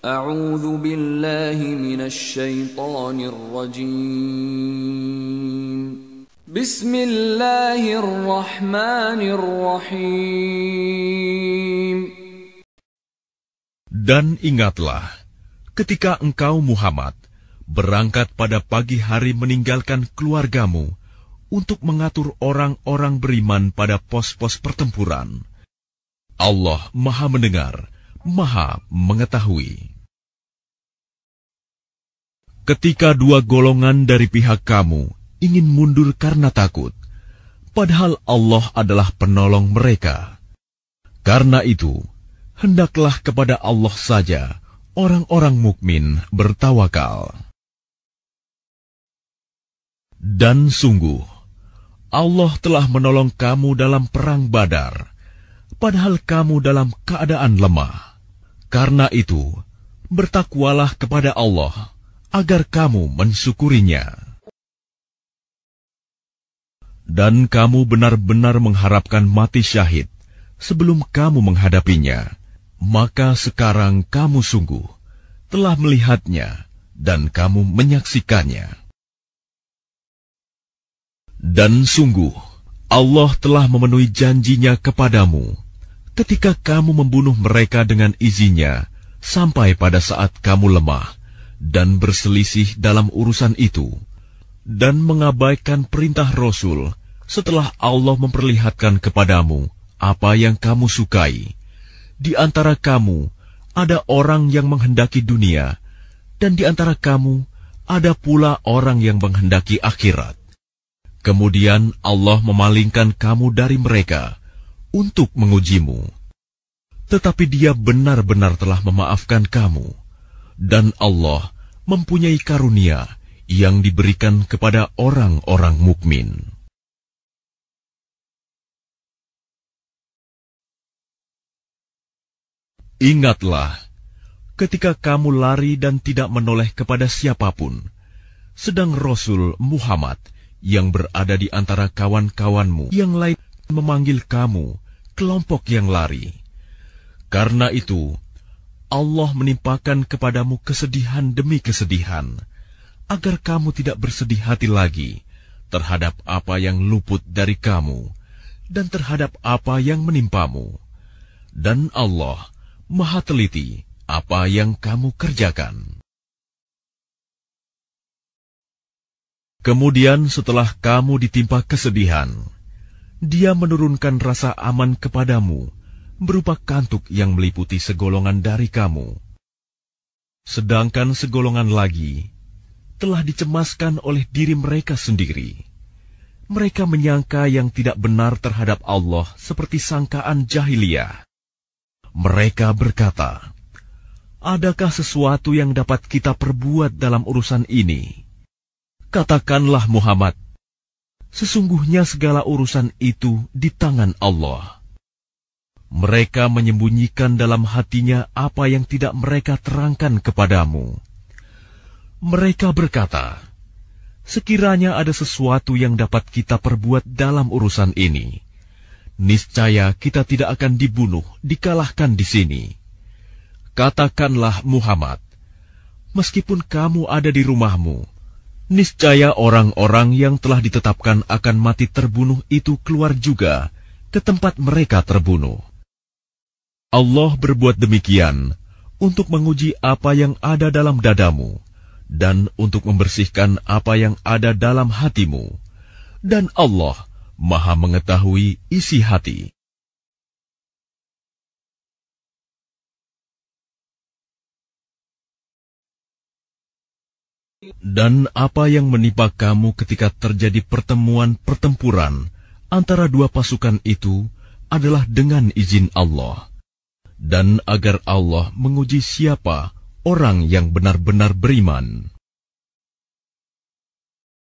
أعوذ بالله من الشيطان الرجيم بسم الله الرحمن الرحيم Dan ingatlah, ketika engkau Muhammad berangkat pada pagi hari meninggalkan keluargamu untuk mengatur orang-orang beriman pada pos-pos pertempuran. Allah Maha Mendengar, Maha Mengetahui. Ketika dua golongan dari pihak kamu ingin mundur karena takut, padahal Allah adalah penolong mereka. Karena itu, hendaklah kepada Allah saja orang-orang mukmin bertawakal. Dan sungguh, Allah telah menolong kamu dalam perang Badar, padahal kamu dalam keadaan lemah. Karena itu, bertakwalah kepada Allah agar kamu mensyukurinya. Dan kamu benar-benar mengharapkan mati syahid sebelum kamu menghadapinya. Maka sekarang kamu sungguh telah melihatnya dan kamu menyaksikannya. Dan sungguh, Allah telah memenuhi janjinya kepadamu ketika kamu membunuh mereka dengan izinnya sampai pada saat kamu lemah dan berselisih dalam urusan itu dan mengabaikan perintah Rasul setelah Allah memperlihatkan kepadamu apa yang kamu sukai. Di antara kamu ada orang yang menghendaki dunia dan di antara kamu ada pula orang yang menghendaki akhirat. Kemudian Allah memalingkan kamu dari mereka untuk mengujimu. Tetapi dia benar-benar telah memaafkan kamu, dan Allah mempunyai karunia yang diberikan kepada orang-orang mukmin. Ingatlah, ketika kamu lari dan tidak menoleh kepada siapapun, sedang Rasul Muhammad yang berada di antara kawan-kawanmu yang lain memanggil kamu kelompok yang lari. Karena itu, Allah menimpakan kepadamu kesedihan demi kesedihan, agar kamu tidak bersedih hati lagi terhadap apa yang luput dari kamu dan terhadap apa yang menimpamu. Dan Allah maha teliti apa yang kamu kerjakan. Kemudian setelah kamu ditimpa kesedihan, dia menurunkan rasa aman kepadamu berupa kantuk yang meliputi segolongan dari kamu. Sedangkan segolongan lagi telah dicemaskan oleh diri mereka sendiri. Mereka menyangka yang tidak benar terhadap Allah seperti sangkaan jahiliyah. Mereka berkata, Adakah sesuatu yang dapat kita perbuat dalam urusan ini? Katakanlah Muhammad, Sesungguhnya segala urusan itu di tangan Allah. Mereka menyembunyikan dalam hatinya apa yang tidak mereka terangkan kepadamu. Mereka berkata, "Sekiranya ada sesuatu yang dapat kita perbuat dalam urusan ini, niscaya kita tidak akan dibunuh, dikalahkan di sini." Katakanlah Muhammad, meskipun kamu ada di rumahmu, Niscaya orang-orang yang telah ditetapkan akan mati terbunuh itu keluar juga ke tempat mereka terbunuh. Allah berbuat demikian untuk menguji apa yang ada dalam dadamu dan untuk membersihkan apa yang ada dalam hatimu. Dan Allah Maha Mengetahui isi hati. Dan apa yang menimpa kamu ketika terjadi pertemuan pertempuran antara dua pasukan itu adalah dengan izin Allah, dan agar Allah menguji siapa orang yang benar-benar beriman.